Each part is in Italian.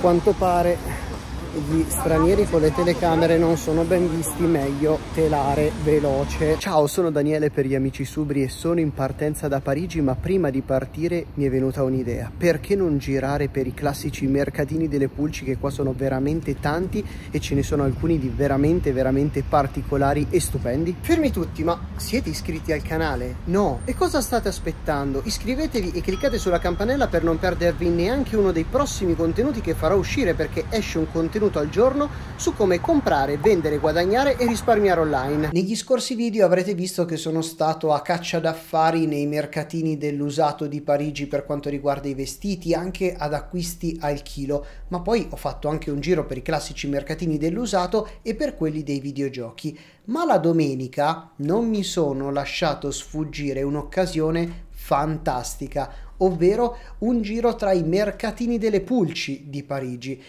quanto pare gli stranieri con le telecamere non sono ben visti, meglio telare veloce. Ciao, sono Daniele per gli amici subri e sono in partenza da Parigi, ma prima di partire mi è venuta un'idea. Perché non girare per i classici mercatini delle pulci che qua sono veramente tanti e ce ne sono alcuni di veramente veramente particolari e stupendi? Fermi tutti, ma siete iscritti al canale? No. E cosa state aspettando? Iscrivetevi e cliccate sulla campanella per non perdervi neanche uno dei prossimi contenuti che farò uscire perché esce un contenuto contenuto al giorno su come comprare, vendere, guadagnare e risparmiare online. Negli scorsi video avrete visto che sono stato a caccia d'affari nei mercatini dell'usato di Parigi per quanto riguarda i vestiti, anche ad acquisti al chilo, ma poi ho fatto anche un giro per i classici mercatini dell'usato e per quelli dei videogiochi. Ma la domenica non mi sono lasciato sfuggire un'occasione fantastica, ovvero un giro tra i mercatini delle pulci di Parigi.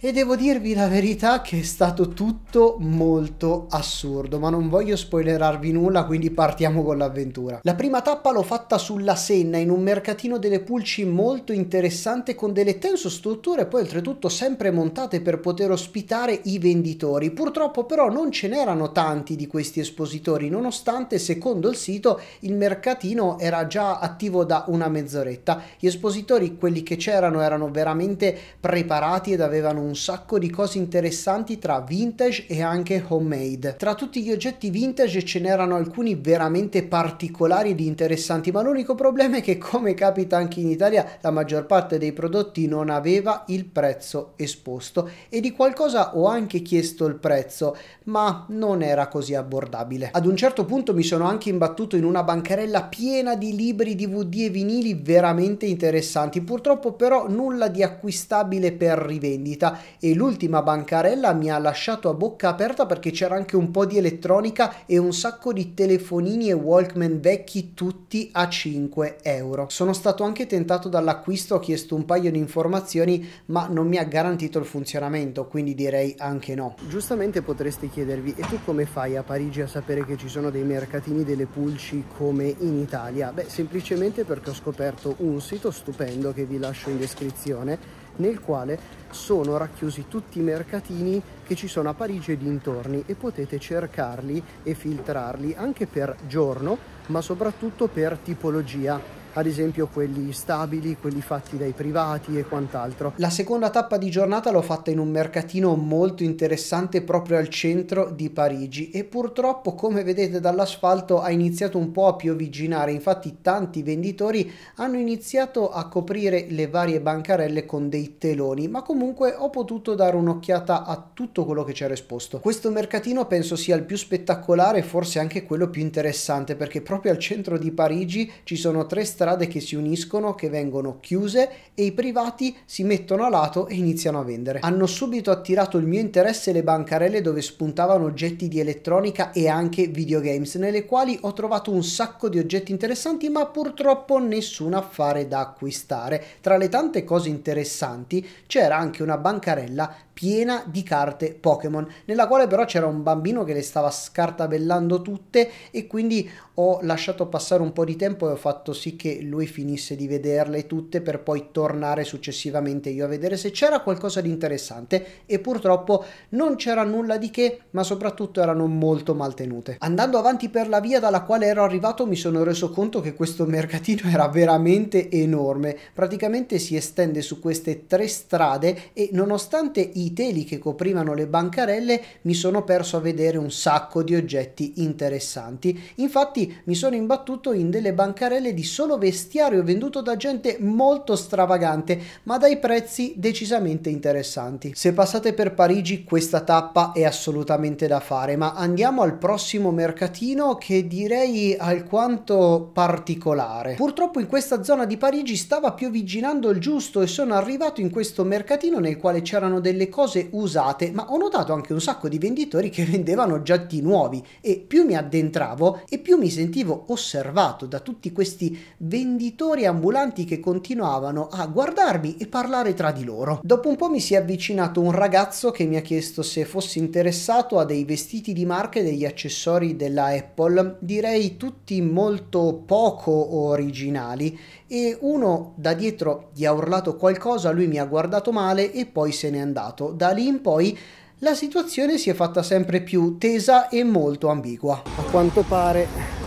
E devo dirvi la verità che è stato tutto molto assurdo, ma non voglio spoilerarvi nulla, quindi partiamo con l'avventura. La prima tappa l'ho fatta sulla Senna, in un mercatino delle pulci molto interessante con delle tensostrutture, poi oltretutto sempre montate per poter ospitare i venditori. Purtroppo però non ce n'erano tanti di questi espositori, nonostante secondo il sito il mercatino era già attivo da una mezz'oretta. Gli espositori, quelli che c'erano, erano veramente preparati ed avevano un un sacco di cose interessanti tra vintage e anche homemade. Tra tutti gli oggetti vintage ce n'erano alcuni veramente particolari ed interessanti, ma l'unico problema è che come capita anche in Italia la maggior parte dei prodotti non aveva il prezzo esposto e di qualcosa ho anche chiesto il prezzo, ma non era così abbordabile. Ad un certo punto mi sono anche imbattuto in una bancarella piena di libri, DVD e vinili veramente interessanti, purtroppo però nulla di acquistabile per rivendita e l'ultima bancarella mi ha lasciato a bocca aperta perché c'era anche un po' di elettronica e un sacco di telefonini e Walkman vecchi tutti a 5 euro. Sono stato anche tentato dall'acquisto, ho chiesto un paio di informazioni ma non mi ha garantito il funzionamento quindi direi anche no. Giustamente potreste chiedervi e tu come fai a Parigi a sapere che ci sono dei mercatini delle pulci come in Italia? Beh semplicemente perché ho scoperto un sito stupendo che vi lascio in descrizione nel quale sono raccontati chiusi tutti i mercatini che ci sono a Parigi e dintorni e potete cercarli e filtrarli anche per giorno ma soprattutto per tipologia ad esempio quelli stabili, quelli fatti dai privati e quant'altro. La seconda tappa di giornata l'ho fatta in un mercatino molto interessante proprio al centro di Parigi e purtroppo come vedete dall'asfalto ha iniziato un po' a piovigginare, infatti tanti venditori hanno iniziato a coprire le varie bancarelle con dei teloni, ma comunque ho potuto dare un'occhiata a tutto quello che c'era esposto. Questo mercatino penso sia il più spettacolare e forse anche quello più interessante perché proprio al centro di Parigi ci sono tre strade strade che si uniscono, che vengono chiuse e i privati si mettono a lato e iniziano a vendere. Hanno subito attirato il mio interesse le bancarelle dove spuntavano oggetti di elettronica e anche videogames, nelle quali ho trovato un sacco di oggetti interessanti ma purtroppo nessun affare da acquistare. Tra le tante cose interessanti c'era anche una bancarella piena di carte Pokémon, nella quale però c'era un bambino che le stava scartabellando tutte e quindi ho lasciato passare un po' di tempo e ho fatto sì che che lui finisse di vederle tutte per poi tornare successivamente io a vedere se c'era qualcosa di interessante e purtroppo non c'era nulla di che, ma soprattutto erano molto maltenute. Andando avanti per la via dalla quale ero arrivato mi sono reso conto che questo mercatino era veramente enorme, praticamente si estende su queste tre strade e nonostante i teli che coprivano le bancarelle mi sono perso a vedere un sacco di oggetti interessanti. Infatti mi sono imbattuto in delle bancarelle di solo vestiario venduto da gente molto stravagante, ma dai prezzi decisamente interessanti. Se passate per Parigi questa tappa è assolutamente da fare, ma andiamo al prossimo mercatino che direi alquanto particolare. Purtroppo in questa zona di Parigi stava piovigginando il giusto e sono arrivato in questo mercatino nel quale c'erano delle cose usate, ma ho notato anche un sacco di venditori che vendevano oggetti nuovi e più mi addentravo e più mi sentivo osservato da tutti questi venditori ambulanti che continuavano a guardarmi e parlare tra di loro. Dopo un po' mi si è avvicinato un ragazzo che mi ha chiesto se fossi interessato a dei vestiti di marca e degli accessori della Apple, direi tutti molto poco originali e uno da dietro gli ha urlato qualcosa, lui mi ha guardato male e poi se n'è andato. Da lì in poi la situazione si è fatta sempre più tesa e molto ambigua. A quanto pare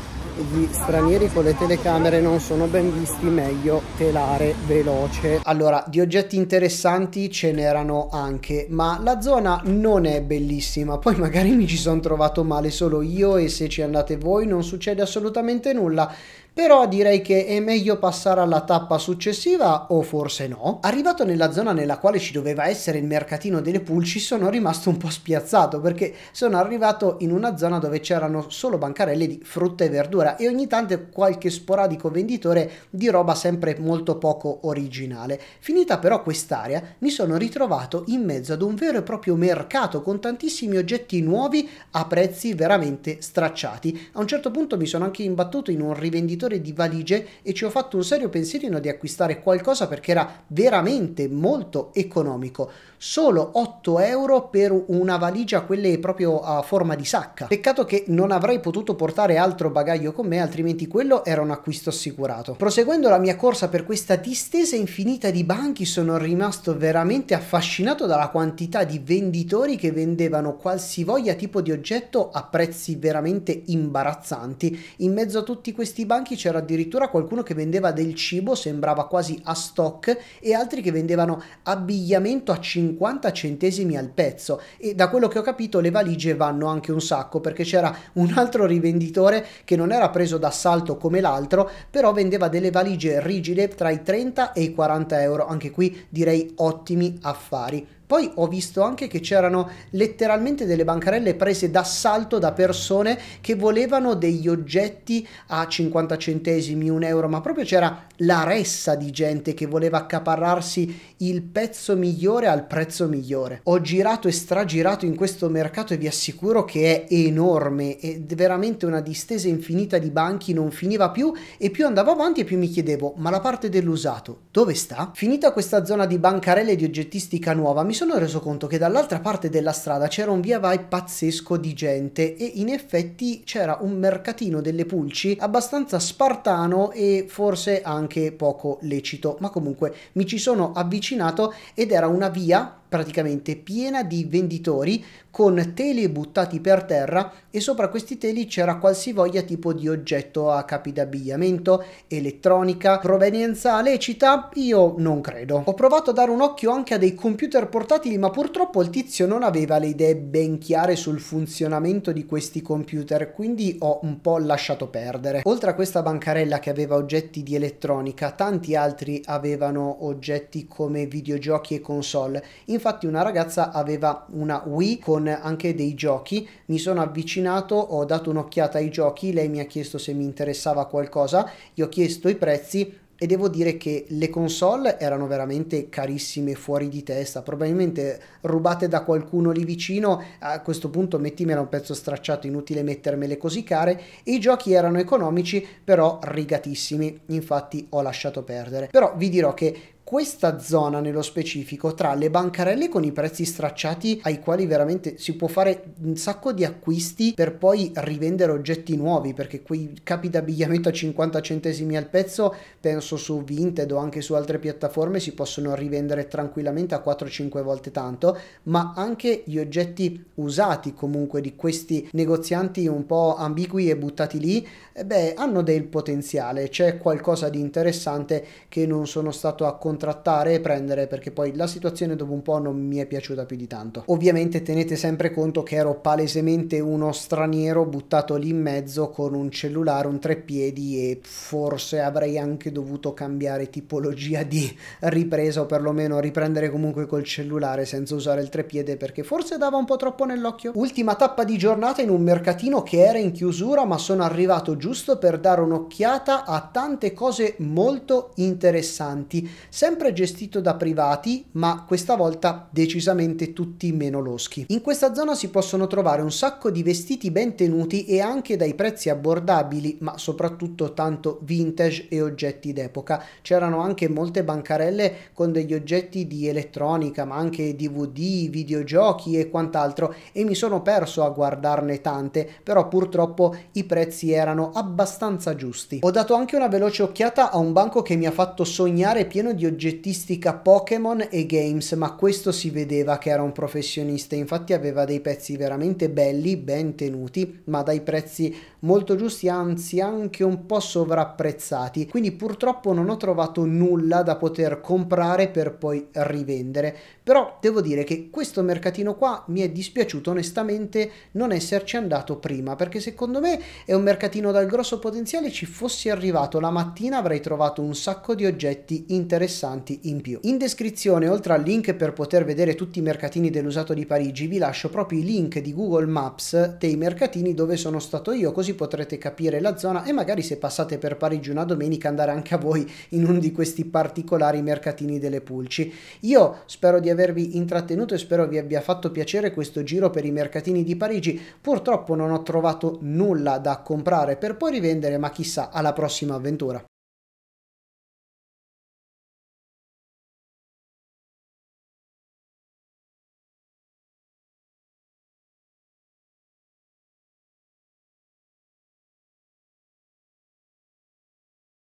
gli stranieri con le telecamere non sono ben visti, meglio telare veloce. Allora, di oggetti interessanti ce n'erano anche, ma la zona non è bellissima, poi magari mi ci sono trovato male solo io e se ci andate voi non succede assolutamente nulla però direi che è meglio passare alla tappa successiva o forse no. Arrivato nella zona nella quale ci doveva essere il mercatino delle pulci sono rimasto un po' spiazzato perché sono arrivato in una zona dove c'erano solo bancarelle di frutta e verdura e ogni tanto qualche sporadico venditore di roba sempre molto poco originale. Finita però quest'area mi sono ritrovato in mezzo ad un vero e proprio mercato con tantissimi oggetti nuovi a prezzi veramente stracciati. A un certo punto mi sono anche imbattuto in un rivenditore rivenditore di valigie e ci ho fatto un serio pensierino di acquistare qualcosa perché era veramente molto economico. Solo 8 euro per una valigia, quelle proprio a forma di sacca. Peccato che non avrei potuto portare altro bagaglio con me, altrimenti quello era un acquisto assicurato. Proseguendo la mia corsa per questa distesa infinita di banchi, sono rimasto veramente affascinato dalla quantità di venditori che vendevano qualsivoglia tipo di oggetto a prezzi veramente imbarazzanti. In mezzo a tutti questi banchi banchi c'era addirittura qualcuno che vendeva del cibo, sembrava quasi a stock, e altri che vendevano abbigliamento a 50 centesimi al pezzo. E da quello che ho capito le valigie vanno anche un sacco perché c'era un altro rivenditore che non era preso d'assalto come l'altro, però vendeva delle valigie rigide tra i 30 e i 40 euro. Anche qui direi ottimi affari. Poi ho visto anche che c'erano letteralmente delle bancarelle prese d'assalto da persone che volevano degli oggetti a 50 centesimi, un euro, ma proprio c'era la ressa di gente che voleva accaparrarsi il pezzo migliore al prezzo migliore. Ho girato e stragirato in questo mercato e vi assicuro che è enorme, è veramente una distesa infinita di banchi, non finiva più e più andavo avanti e più mi chiedevo, ma la parte dell'usato dove sta? Finita questa zona di bancarelle di oggettistica nuova, mi sono sono reso conto che dall'altra parte della strada c'era un via vai pazzesco di gente e in effetti c'era un mercatino delle pulci abbastanza spartano e forse anche poco lecito, ma comunque mi ci sono avvicinato ed era una via praticamente piena di venditori con teli buttati per terra e sopra questi teli c'era qualsivoglia tipo di oggetto a capi d'abbigliamento, elettronica, provenienza lecita, io non credo. Ho provato a dare un occhio anche a dei computer portatili ma purtroppo il tizio non aveva le idee ben chiare sul funzionamento di questi computer quindi ho un po' lasciato perdere. Oltre a questa bancarella che aveva oggetti di elettronica tanti altri avevano oggetti come videogiochi e console. In infatti una ragazza aveva una Wii con anche dei giochi, mi sono avvicinato, ho dato un'occhiata ai giochi, lei mi ha chiesto se mi interessava qualcosa, gli ho chiesto i prezzi e devo dire che le console erano veramente carissime, fuori di testa, probabilmente rubate da qualcuno lì vicino, a questo punto mettimela un pezzo stracciato, inutile mettermele così care, e i giochi erano economici però rigatissimi, infatti ho lasciato perdere. Però vi dirò che questa zona nello specifico tra le bancarelle con i prezzi stracciati ai quali veramente si può fare un sacco di acquisti per poi rivendere oggetti nuovi perché quei capi d'abbigliamento a 50 centesimi al pezzo penso su Vinted o anche su altre piattaforme si possono rivendere tranquillamente a 4-5 volte tanto ma anche gli oggetti usati comunque di questi negozianti un po' ambigui e buttati lì eh beh hanno del potenziale c'è qualcosa di interessante che non sono stato a controllare contrattare e prendere perché poi la situazione dopo un po' non mi è piaciuta più di tanto. Ovviamente tenete sempre conto che ero palesemente uno straniero buttato lì in mezzo con un cellulare, un treppiedi e forse avrei anche dovuto cambiare tipologia di ripresa o perlomeno riprendere comunque col cellulare senza usare il treppiede perché forse dava un po' troppo nell'occhio. Ultima tappa di giornata in un mercatino che era in chiusura ma sono arrivato giusto per dare un'occhiata a tante cose molto interessanti. Sempre sempre gestito da privati, ma questa volta decisamente tutti meno loschi. In questa zona si possono trovare un sacco di vestiti ben tenuti e anche dai prezzi abbordabili, ma soprattutto tanto vintage e oggetti d'epoca. C'erano anche molte bancarelle con degli oggetti di elettronica, ma anche DVD, videogiochi e quant'altro e mi sono perso a guardarne tante, però purtroppo i prezzi erano abbastanza giusti. Ho dato anche una veloce occhiata a un banco che mi ha fatto sognare pieno di oggetti oggettistica Pokémon e games, ma questo si vedeva che era un professionista, infatti aveva dei pezzi veramente belli, ben tenuti, ma dai prezzi molto giusti, anzi anche un po' sovrapprezzati. Quindi purtroppo non ho trovato nulla da poter comprare per poi rivendere. Però devo dire che questo mercatino qua mi è dispiaciuto onestamente non esserci andato prima, perché secondo me è un mercatino dal grosso potenziale, ci fossi arrivato la mattina avrei trovato un sacco di oggetti interessanti in più. In descrizione, oltre al link per poter vedere tutti i mercatini dell'usato di Parigi, vi lascio proprio i link di Google Maps dei mercatini dove sono stato io, così così potrete capire la zona e magari se passate per Parigi una domenica andare anche a voi in uno di questi particolari mercatini delle pulci. Io spero di avervi intrattenuto e spero vi abbia fatto piacere questo giro per i mercatini di Parigi. Purtroppo non ho trovato nulla da comprare per poi rivendere, ma chissà alla prossima avventura.